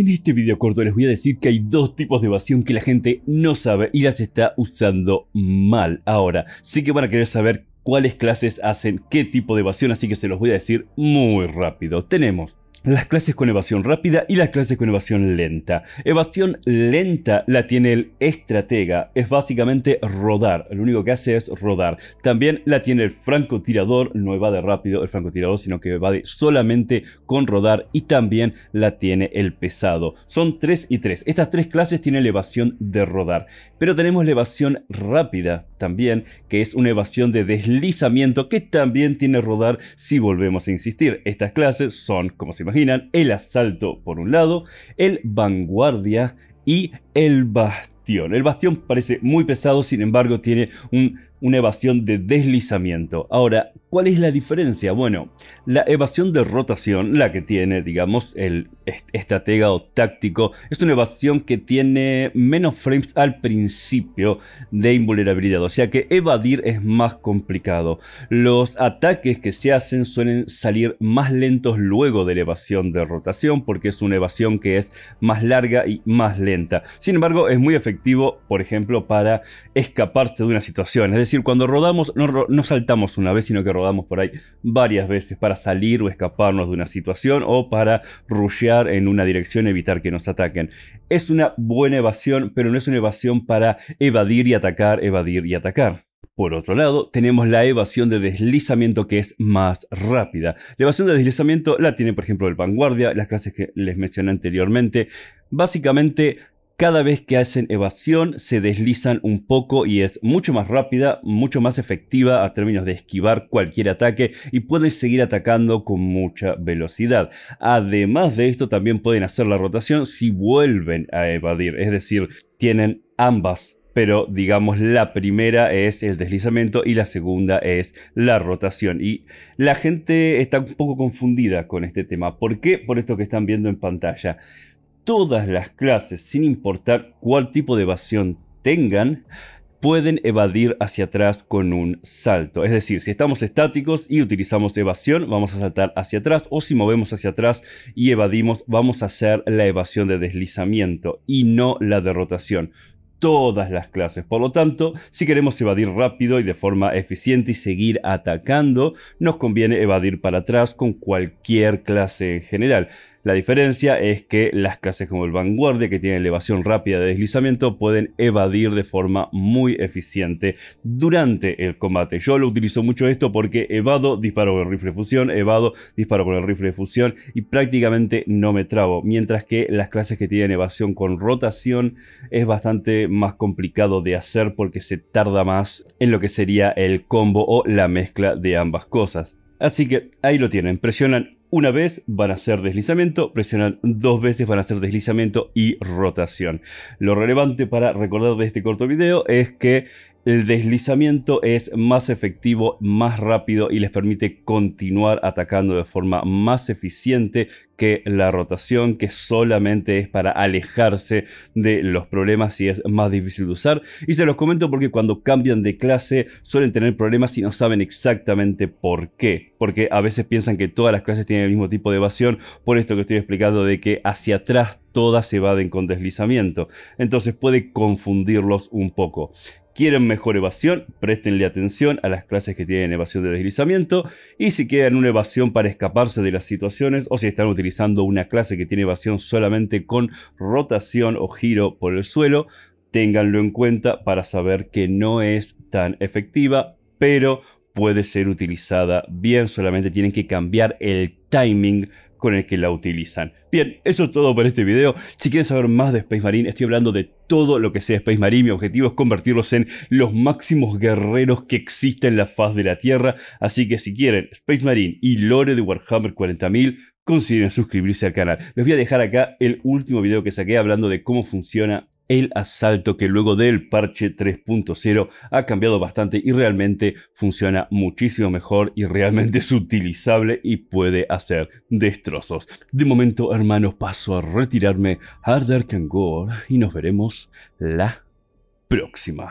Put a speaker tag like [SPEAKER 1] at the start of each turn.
[SPEAKER 1] En este video corto les voy a decir que hay dos tipos de evasión que la gente no sabe y las está usando mal. Ahora, sí que van a querer saber cuáles clases hacen qué tipo de evasión, así que se los voy a decir muy rápido. Tenemos las clases con evasión rápida y las clases con evasión lenta. Evasión lenta la tiene el estratega, es básicamente rodar, lo único que hace es rodar. También la tiene el francotirador, no evade rápido el francotirador, sino que evade solamente con rodar y también la tiene el pesado. Son tres y tres. Estas tres clases tienen la evasión de rodar, pero tenemos la evasión rápida también, que es una evasión de deslizamiento que también tiene rodar si volvemos a insistir. Estas clases son, como se el asalto por un lado, el vanguardia y el bastión. El bastión parece muy pesado, sin embargo tiene un una evasión de deslizamiento. Ahora, ¿cuál es la diferencia? Bueno, la evasión de rotación, la que tiene, digamos, el estratega o táctico, es una evasión que tiene menos frames al principio de invulnerabilidad, o sea que evadir es más complicado. Los ataques que se hacen suelen salir más lentos luego de la evasión de rotación, porque es una evasión que es más larga y más lenta. Sin embargo, es muy efectivo, por ejemplo, para escaparse de una situación, decir, cuando rodamos, no, saltamos una vez, sino que rodamos por ahí varias veces para salir o escaparnos de una situación o para rushear en una dirección, evitar que nos ataquen. Es una buena evasión, pero no es una evasión para evadir y atacar, evadir y atacar. Por otro lado, tenemos la evasión de deslizamiento que es más rápida. La evasión de deslizamiento la tiene, por ejemplo, el Vanguardia, las clases que les mencioné anteriormente. Básicamente, cada vez que hacen evasión se deslizan un poco y es mucho más rápida, mucho más efectiva a términos de esquivar cualquier ataque y pueden seguir atacando con mucha velocidad. Además de esto también pueden hacer la rotación si vuelven a evadir, es decir, tienen ambas pero digamos la primera es el deslizamiento y la segunda es la rotación. Y la gente está un poco confundida con este tema. ¿Por qué? Por esto que están viendo en pantalla todas las clases, sin importar cuál tipo de evasión tengan, pueden evadir hacia atrás con un salto. Es decir, si estamos estáticos y utilizamos evasión, vamos a saltar hacia atrás. O si movemos hacia atrás y evadimos, vamos a hacer la evasión de deslizamiento y no la de rotación. Todas las clases. Por lo tanto, si queremos evadir rápido y de forma eficiente y seguir atacando, nos conviene evadir para atrás con cualquier clase en general. La diferencia es que las clases como el vanguardia, que tienen elevación rápida de deslizamiento, pueden evadir de forma muy eficiente durante el combate. Yo lo utilizo mucho esto porque evado, disparo con el rifle de fusión, evado, disparo con el rifle de fusión y prácticamente no me trabo. Mientras que las clases que tienen evasión con rotación es bastante más complicado de hacer porque se tarda más en lo que sería el combo o la mezcla de ambas cosas. Así que ahí lo tienen, presionan una vez van a hacer deslizamiento, presionan dos veces, van a hacer deslizamiento y rotación. Lo relevante para recordar de este corto video es que el deslizamiento es más efectivo, más rápido y les permite continuar atacando de forma más eficiente que la rotación que solamente es para alejarse de los problemas y es más difícil de usar. Y se los comento porque cuando cambian de clase suelen tener problemas y no saben exactamente por qué. Porque a veces piensan que todas las clases tienen el mismo tipo de evasión por esto que estoy explicando de que hacia atrás todas se evaden con deslizamiento. Entonces puede confundirlos un poco quieren mejor evasión, prestenle atención a las clases que tienen evasión de deslizamiento y si quieren una evasión para escaparse de las situaciones o si están utilizando una clase que tiene evasión solamente con rotación o giro por el suelo, ténganlo en cuenta para saber que no es tan efectiva, pero puede ser utilizada bien, solamente tienen que cambiar el timing con el que la utilizan. Bien, eso es todo por este video. Si quieren saber más de Space Marine, estoy hablando de todo lo que sea Space Marine. Mi objetivo es convertirlos en los máximos guerreros que existen en la faz de la Tierra. Así que si quieren Space Marine y lore de Warhammer 40.000, consideren suscribirse al canal. Les voy a dejar acá el último video que saqué hablando de cómo funciona el asalto que luego del parche 3.0 ha cambiado bastante y realmente funciona muchísimo mejor y realmente es utilizable y puede hacer destrozos. De momento, hermanos, paso a retirarme. Harder can gore y nos veremos la próxima.